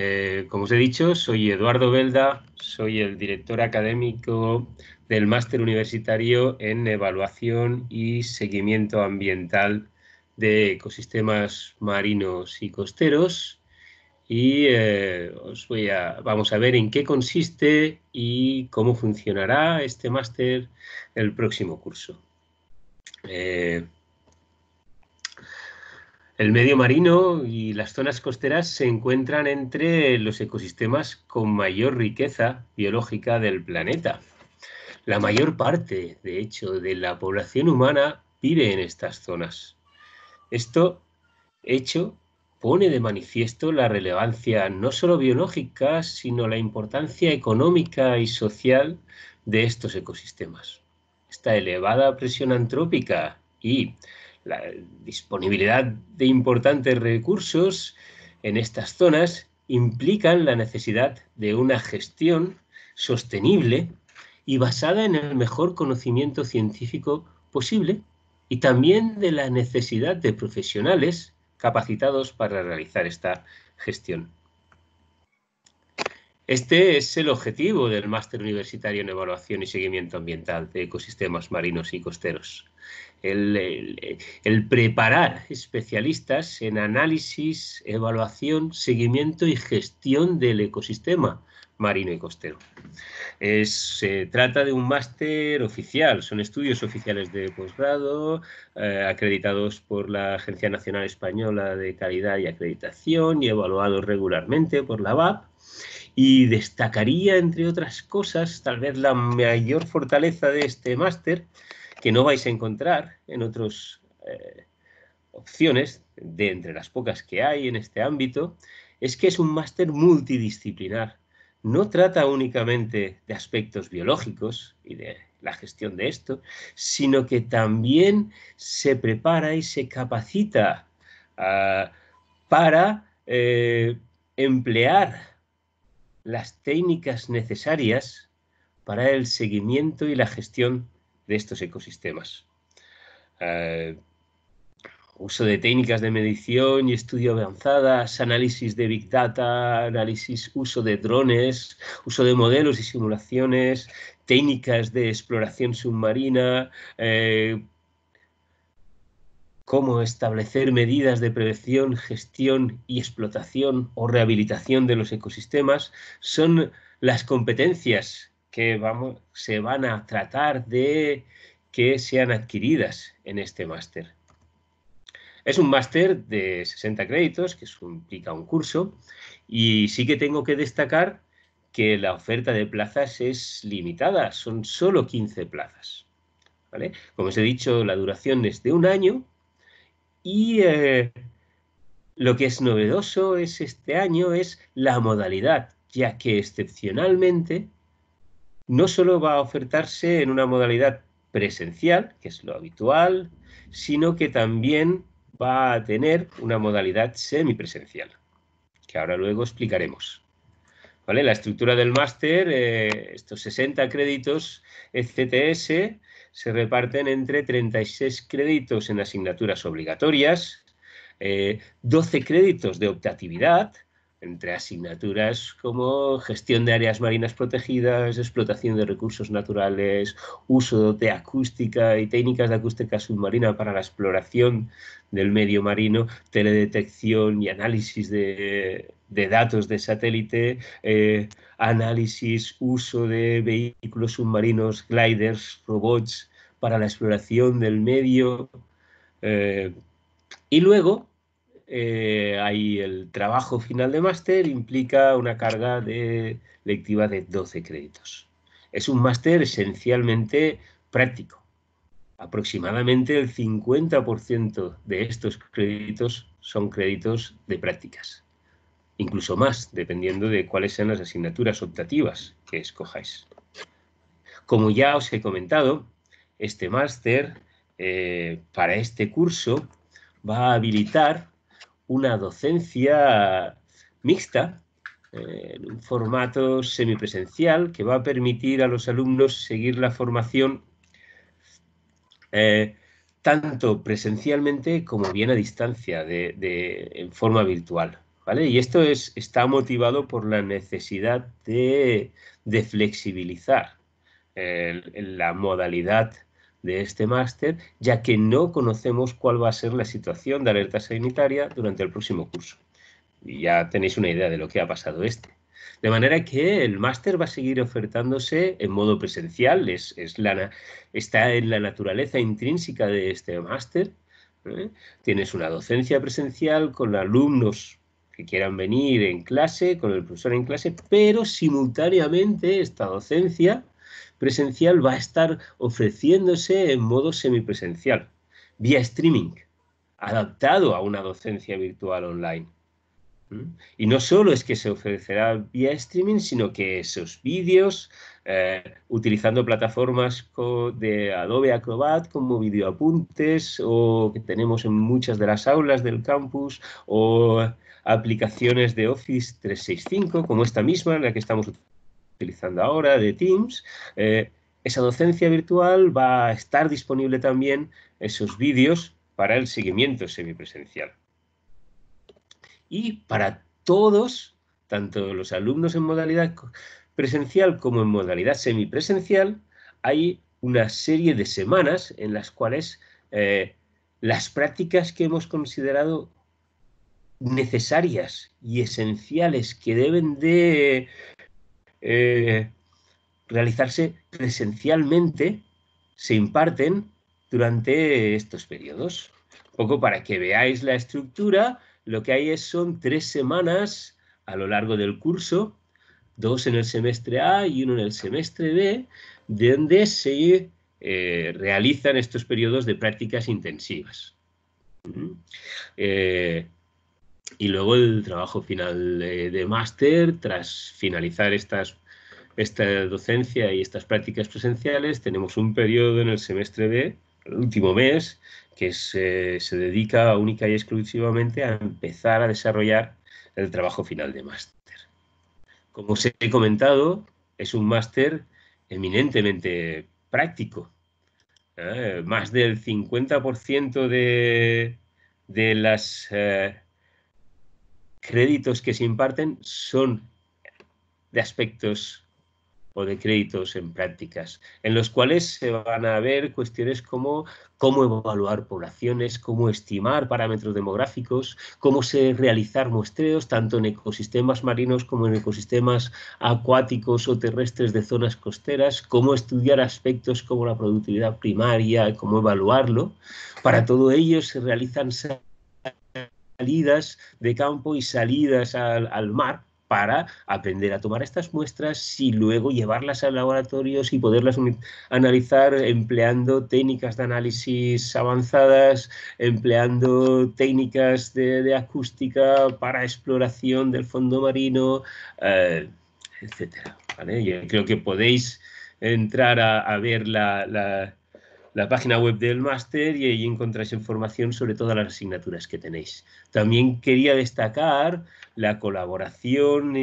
Eh, como os he dicho, soy Eduardo Belda, soy el director académico del Máster Universitario en Evaluación y Seguimiento Ambiental de Ecosistemas Marinos y Costeros. Y eh, os voy a, vamos a ver en qué consiste y cómo funcionará este máster el próximo curso. Eh, el medio marino y las zonas costeras se encuentran entre los ecosistemas con mayor riqueza biológica del planeta. La mayor parte, de hecho, de la población humana vive en estas zonas. Esto hecho pone de manifiesto la relevancia no solo biológica, sino la importancia económica y social de estos ecosistemas. Esta elevada presión antrópica y la disponibilidad de importantes recursos en estas zonas implican la necesidad de una gestión sostenible y basada en el mejor conocimiento científico posible y también de la necesidad de profesionales capacitados para realizar esta gestión. Este es el objetivo del Máster Universitario en Evaluación y Seguimiento Ambiental de Ecosistemas Marinos y Costeros. El, preparar especialistas en análisis, evaluación, seguimiento y gestión del ecosistema marino y costero. se trata de un máster oficial, son estudios oficiales de posgrado eh, acreditados por la Agencia Nacional Española de Calidad y Acreditación y evaluados regularmente por la VAP y destacaría, entre otras cosas, tal vez la mayor fortaleza de este máster, que no vais a encontrar en otras eh, opciones, de entre las pocas que hay en este ámbito, es que es un máster multidisciplinar. No trata únicamente de aspectos biológicos y de la gestión de esto, sino que también se prepara y se capacita ah, para eh, emplear las técnicas necesarias para el seguimiento y la gestión de estos ecosistemas. Eh, uso de técnicas de medición y estudio avanzadas, análisis de Big Data, análisis, uso de drones, uso de modelos y simulaciones, técnicas de exploración submarina, eh, cómo establecer medidas de prevención, gestión y explotación o rehabilitación de los ecosistemas son las competencias que se van a tratar de que sean adquiridas en este máster. Es un máster de 60 créditos, que implica un curso, y sí que tengo que destacar que la oferta de plazas es limitada, son solo 15 plazas. Como os he dicho, la duración es de un año y eh, lo que es novedoso es este año es la modalidad, ya que excepcionalmente no solo va a ofertarse en una modalidad presencial, que es lo habitual, sino que también va a tener una modalidad semipresencial, que ahora luego explicaremos. La estructura del máster, eh, estos 60 créditos ECTS se reparten entre 36 créditos en asignaturas obligatorias, 12 eh, créditos de optatividad, entre asignaturas como gestión de áreas marinas protegidas, explotación de recursos naturales, uso de acústica y técnicas de acústica submarina para la exploración del medio marino, teledetección y análisis de, datos de satélite, eh, análisis, uso de vehículos submarinos, gliders, robots para la exploración del medio. Eh, y luego eh, ahí el trabajo final de máster implica una carga lectiva de 12 créditos. Es un máster esencialmente práctico. Aproximadamente el 50% de estos créditos son créditos de prácticas, incluso más, dependiendo de cuáles sean las asignaturas optativas que escojáis. Como ya os he comentado, este máster eh, para este curso va a habilitar una docencia mixta, eh, en un formato semipresencial que va a permitir a los alumnos seguir la formación eh, tanto presencialmente como bien a distancia, en forma virtual. Y esto es, está motivado por la necesidad de, flexibilizar eh, la modalidad de este máster, ya que no conocemos cuál va a ser la situación de alerta sanitaria durante el próximo curso. Y ya tenéis una idea de lo que ha pasado este. De manera que el máster va a seguir ofertándose en modo presencial, es, es está en la naturaleza intrínseca de este máster. ¿eh? Tienes una docencia presencial con alumnos que quieran venir en clase, con el profesor en clase, pero simultáneamente esta docencia presencial va a estar ofreciéndose en modo semipresencial, vía streaming, adaptado a una docencia virtual online. ¿Mm? Y no solo es que se ofrecerá vía streaming, sino que esos vídeos, eh, utilizando plataformas de Adobe Acrobat como videoapuntes o que tenemos en muchas de las aulas del campus o aplicaciones de Office 365 como esta misma en la que estamos utilizando utilizando ahora de Teams. Eh, esa docencia virtual va a estar disponible también esos vídeos para el seguimiento semipresencial. Y para todos, tanto los alumnos en modalidad presencial como en modalidad semipresencial, hay una serie de semanas en las cuales eh, las prácticas que hemos considerado necesarias y esenciales que deben de eh, realizarse presencialmente, se imparten durante estos periodos. Un poco para que veáis la estructura, lo que hay es, son tres semanas a lo largo del curso, dos en el semestre A y uno en el semestre B, donde se eh, realizan estos periodos de prácticas intensivas. Y luego el trabajo final de, máster, tras finalizar estas, esta docencia y estas prácticas presenciales, tenemos un periodo en el semestre de el último mes, que eh, se, dedica única y exclusivamente a empezar a desarrollar el trabajo final de máster. Como os he comentado, es un máster eminentemente práctico. Eh, más del 50% de, de las eh, créditos que se imparten son de aspectos o de créditos en prácticas, en los cuales se van a ver cuestiones como cómo evaluar poblaciones, cómo estimar parámetros demográficos, cómo se realizar muestreos tanto en ecosistemas marinos como en ecosistemas acuáticos o terrestres de zonas costeras, cómo estudiar aspectos como la productividad primaria, cómo evaluarlo. Para todo ello se realizan salidas de campo y salidas al, mar, para aprender a tomar estas muestras y luego llevarlas a laboratorios y poderlas analizar empleando técnicas de análisis avanzadas, empleando técnicas de, acústica para exploración del fondo marino, eh, etc. Yo creo que podéis entrar a, ver la la página web del máster y ahí encontráis información sobre todas las asignaturas que tenéis. También quería destacar la colaboración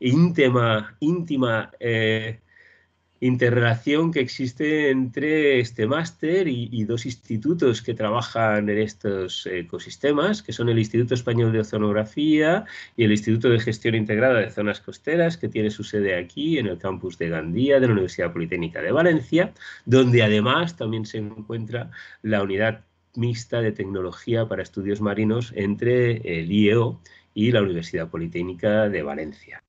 íntima, íntima eh, interrelación que existe entre este máster y, dos institutos que trabajan en estos ecosistemas, que son el Instituto Español de Oceanografía y el Instituto de Gestión Integrada de Zonas Costeras, que tiene su sede aquí en el campus de Gandía de la Universidad Politécnica de Valencia, donde además también se encuentra la unidad mixta de tecnología para estudios marinos entre el IEO y la Universidad Politécnica de Valencia.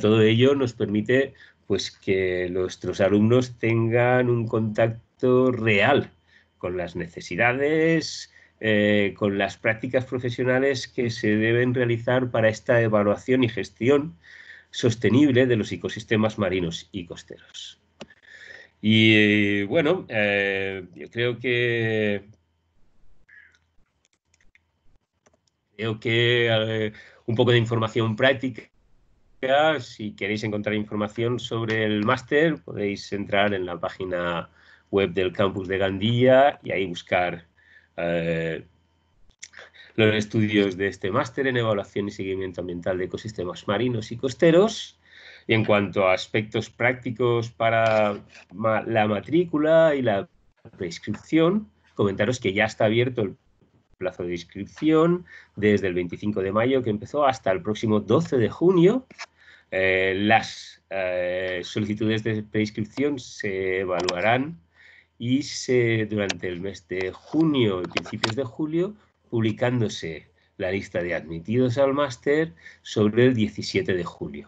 Todo ello nos permite pues que nuestros alumnos tengan un contacto real con las necesidades, eh, con las prácticas profesionales que se deben realizar para esta evaluación y gestión sostenible de los ecosistemas marinos y costeros. Y bueno, eh, yo creo que creo que eh, un poco de información práctica si queréis encontrar información sobre el máster, podéis entrar en la página web del campus de Gandía y ahí buscar eh, los estudios de este máster en evaluación y seguimiento ambiental de ecosistemas marinos y costeros. Y en cuanto a aspectos prácticos para la matrícula y la prescripción, comentaros que ya está abierto el plazo de inscripción desde el 25 de mayo que empezó hasta el próximo 12 de junio eh, las eh, solicitudes de prescripción se evaluarán y se, durante el mes de junio y principios de julio publicándose la lista de admitidos al máster sobre el 17 de julio.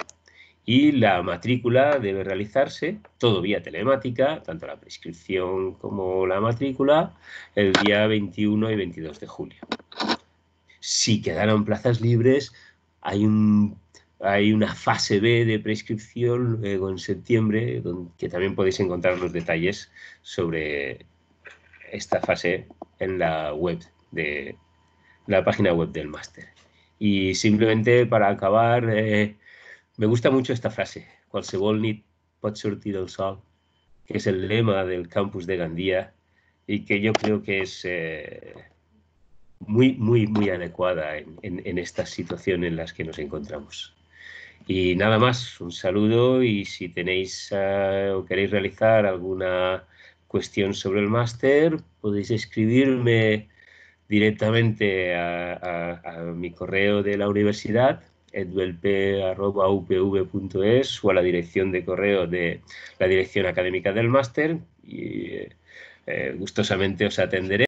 Y la matrícula debe realizarse, todo vía telemática, tanto la prescripción como la matrícula, el día 21 y 22 de julio. Si quedaron plazas libres, hay un hay una fase B de prescripción luego en septiembre, que también podéis encontrar los detalles sobre esta fase en la web de la página web del máster. Y simplemente para acabar, eh, me gusta mucho esta frase, pot sortir del sol, que es el lema del campus de Gandía y que yo creo que es eh, muy, muy, muy adecuada en, en, esta situación en las que nos encontramos. Y nada más, un saludo y si tenéis eh, o queréis realizar alguna cuestión sobre el máster, podéis escribirme directamente a, mi correo de la universidad, eduelp.upv.es o a la dirección de correo de la dirección académica del máster y eh, eh, gustosamente os atenderé.